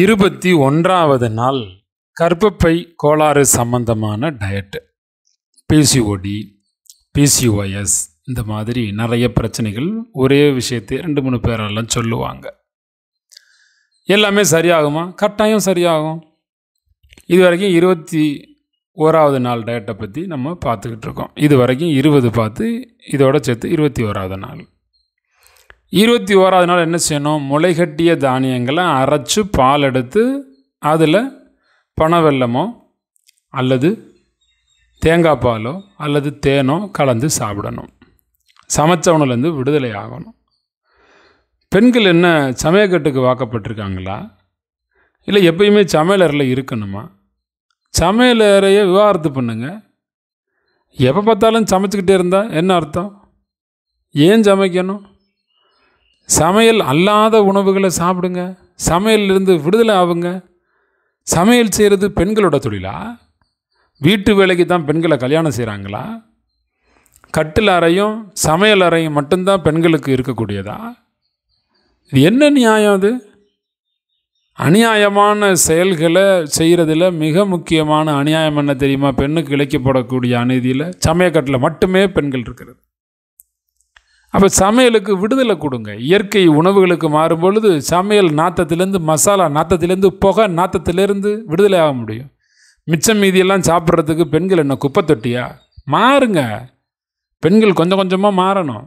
இருபத்தி ஒன்றாவது நாள் கர்ப்பப்பை கோளாறு சம்பந்தமான டயட்டு பிசிஓடி பிசிஓஎஸ் இந்த மாதிரி நிறைய பிரச்சனைகள் ஒரே விஷயத்தை ரெண்டு மூணு பேரெல்லாம் சொல்லுவாங்க எல்லாமே சரியாகுமா கட்டாயம் சரியாகும் இது வரைக்கும் இருபத்தி ஓராவது நாள் டயட்டை பற்றி நம்ம பார்த்துக்கிட்டு இருக்கோம் இது வரைக்கும் இருபது பார்த்து இதோட சேர்த்து இருபத்தி ஓராவது நாள் இருபத்தி ஓராவது நாள் என்ன செய்யணும் முளைகட்டிய தானியங்களை அரைச்சி பால் எடுத்து அதில் பனவெல்லமோ அல்லது தேங்காய் பாலோ அல்லது தேனோ கலந்து சாப்பிடணும் சமைச்ச உணவுலேருந்து விடுதலை ஆகணும் பெண்கள் என்ன சமையக்கட்டுக்கு வாக்கப்பட்டிருக்காங்களா இல்லை எப்பயுமே சமையலறையில் இருக்கணுமா சமையலறையை விவாகரத்து பண்ணுங்க எப்போ பார்த்தாலும் சமைச்சிக்கிட்டே இருந்தால் என்ன அர்த்தம் ஏன் சமைக்கணும் சமையல் அல்லாத உணவுகளை சாப்பிடுங்க சமையலிருந்து விடுதலை ஆகுங்க சமையல் செய்கிறது பெண்களோட தொழிலா வீட்டு வேலைக்கு தான் பெண்களை கல்யாணம் செய்கிறாங்களா கட்டில் அறையும் சமையல் அறையும் மட்டும்தான் பெண்களுக்கு இருக்கக்கூடியதா இது என்ன நியாயம் அது அநியாயமான செயல்களை செய்கிறதுல மிக முக்கியமான அநியாயம் என்ன தெரியுமா பெண்ணுக்கு இழைக்கப்படக்கூடிய அநீதியில் சமயக்கட்டில் மட்டுமே பெண்கள் இருக்கிறது அப்போ சமையலுக்கு விடுதலை கொடுங்க இயற்கை உணவுகளுக்கு மாறும்பொழுது சமையல் நாத்தத்திலேருந்து மசாலா நாத்தத்திலேருந்து புகை நாத்தத்திலேருந்து விடுதலை ஆக முடியும் மிச்சம் மீதியெல்லாம் சாப்பிட்றதுக்கு பெண்கள் என்ன குப்பை தொட்டியா மாறுங்க பெண்கள் கொஞ்சம் கொஞ்சமாக மாறணும்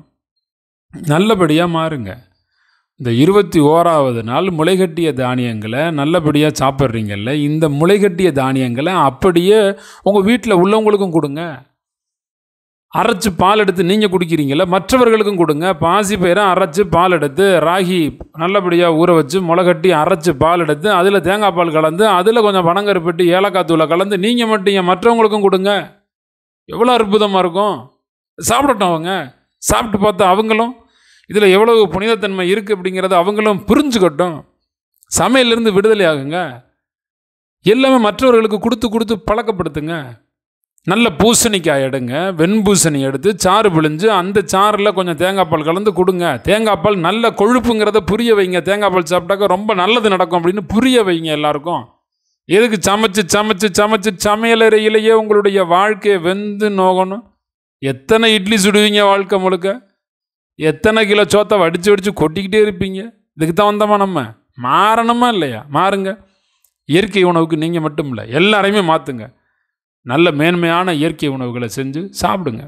நல்லபடியாக மாறுங்க இந்த இருபத்தி ஓராவது நாள் முளைகட்டிய தானியங்களை நல்லபடியாக சாப்பிட்றீங்கல்ல இந்த முளைகட்டிய தானியங்களை அப்படியே உங்கள் வீட்டில் உள்ளவங்களுக்கும் கொடுங்க அரைச்சி பால் எடுத்து நீங்கள் குடிக்கிறீங்கள மற்றவர்களுக்கும் கொடுங்க பாசி பயிரை அரைச்சி பால் எடுத்து ராகி நல்லபடியாக ஊற வச்சு முளைகட்டி அரைச்சி பால் எடுத்து அதில் தேங்காய் பால் கலந்து அதில் கொஞ்சம் பனங்கருப்பட்டு ஏலக்காய் தூளை கலந்து நீங்கள் மட்டும் மற்றவங்களுக்கும் கொடுங்க எவ்வளோ அற்புதமாக இருக்கும் சாப்பிடட்டும் அவங்க சாப்பிட்டு பார்த்தா அவங்களும் இதில் எவ்வளவு புனிதத்தன்மை இருக்குது அப்படிங்கிறத அவங்களும் புரிஞ்சுக்கட்டும் சமையலேருந்து விடுதலை ஆகுங்க எல்லாமே மற்றவர்களுக்கு கொடுத்து கொடுத்து பழக்கப்படுத்துங்க நல்ல பூசணிக்காய் எடுங்க வெண்பூசணி எடுத்து சாறு பிழிஞ்சு அந்த சாறில் கொஞ்சம் தேங்காய் பால் கலந்து கொடுங்க தேங்காய் பால் நல்ல கொழுப்புங்கிறத புரிய வைங்க தேங்காய் பால் சாப்பிட்டாக்க ரொம்ப நல்லது நடக்கும் அப்படின்னு புரிய வைங்க எல்லாருக்கும் எதுக்கு சமைச்சு சமைச்சு சமைச்சு சமையலறையிலேயே உங்களுடைய வாழ்க்கையை வெந்து நோகணும் எத்தனை இட்லி சுடுவீங்க வாழ்க்கை முழுக்க எத்தனை கிலோ சோத்தை வடித்து வடித்து கொட்டிக்கிட்டே இருப்பீங்க இதுக்கு தான் வந்தோமா நம்ம மாறணுமா இல்லையா மாறுங்க இயற்கை உணவுக்கு நீங்கள் மட்டும் இல்லை எல்லாரையுமே மாற்றுங்க நல்ல மேன்மையான இயற்கை உணவுகளை செஞ்சு சாப்பிடுங்க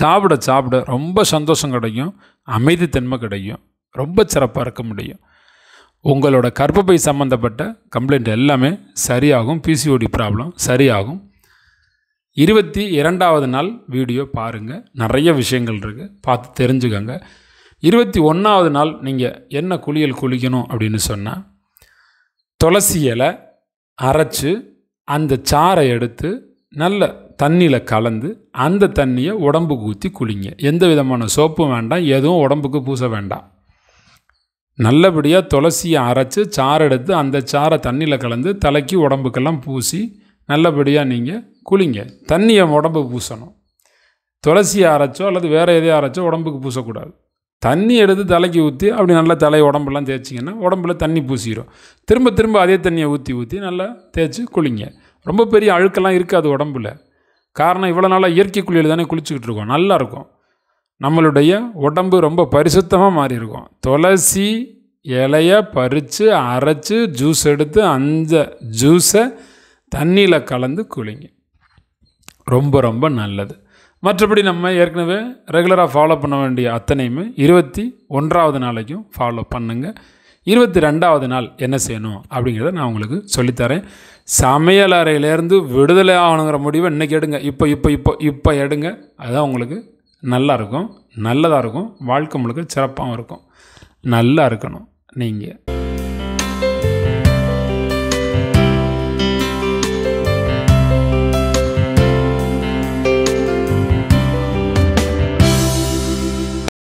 சாப்பிட சாப்பிட ரொம்ப சந்தோஷம் கிடைக்கும் அமைதி தன்மை கிடைக்கும் ரொம்ப சிறப்பாக இருக்க முடியும் உங்களோட கர்ப்பப்பை சம்மந்தப்பட்ட கம்ப்ளைண்ட் எல்லாமே சரியாகும் பிசிஓடி ப்ராப்ளம் சரியாகும் இருபத்தி இரண்டாவது நாள் வீடியோ பாருங்கள் நிறைய விஷயங்கள் இருக்குது பார்த்து தெரிஞ்சுக்கோங்க இருபத்தி ஒன்றாவது நாள் நீங்கள் என்ன குளியல் குளிக்கணும் அப்படின்னு சொன்னால் துளசி இலை அரைச்சி அந்த சாறை எடுத்து நல்ல தண்ணியில் கலந்து அந்த தண்ணியை உடம்புக்கு ஊற்றி குளிங்க எந்த விதமான சோப்பும் வேண்டாம் எதுவும் உடம்புக்கு பூச வேண்டாம் நல்லபடியாக துளசியை அரைச்சி சாறு எடுத்து அந்த சாறை தண்ணியில் கலந்து தலைக்கு உடம்புக்கெல்லாம் பூசி நல்லபடியாக நீங்கள் குளிங்க தண்ணியை உடம்புக்கு பூசணும் துளசியை அரைச்சோ அல்லது வேறு எதையோ அரைச்சோ உடம்புக்கு பூசக்கூடாது தண்ணி எடுத்து தலைக்கு ஊற்றி அப்படி நல்லா தலை உடம்பெல்லாம் தேய்ச்சிங்கன்னா உடம்புல தண்ணி பூசிடும் திரும்ப திரும்ப அதே தண்ணியை ஊற்றி ஊற்றி நல்லா தேய்ச்சி குளிங்க ரொம்ப பெரிய அழுக்கெல்லாம் இருக்காது உடம்புல காரணம் இவ்வளோ நாளாக இயற்கை குளியல் தானே குளிச்சுக்கிட்டு இருக்கோம் நல்லாயிருக்கும் நம்மளுடைய உடம்பு ரொம்ப பரிசுத்தமாக மாறி இருக்கும் துளசி இலையை பறித்து அரைச்சி ஜூஸ் எடுத்து அஞ்ச ஜூஸை தண்ணியில் கலந்து குளிங்க ரொம்ப ரொம்ப நல்லது மற்றபடி நம்ம ஏற்கனவே ரெகுலராக ஃபாலோ பண்ண வேண்டிய அத்தனையுமே இருபத்தி ஒன்றாவது நாளைக்கும் ஃபாலோ பண்ணுங்கள் இருபத்தி ரெண்டாவது நாள் என்ன செய்யணும் அப்படிங்கிறத நான் உங்களுக்கு சொல்லித்தரேன் சமையல் அறையிலேருந்து விடுதலை ஆகணுங்கிற முடிவை இன்றைக்கி எடுங்க இப்போ இப்போ இப்போ இப்போ எடுங்க அதுதான் உங்களுக்கு நல்லா இருக்கும் நல்லதாக இருக்கும் வாழ்க்கை முழுக்க சிறப்பாகவும் இருக்கும் நல்லா இருக்கணும் நீங்கள்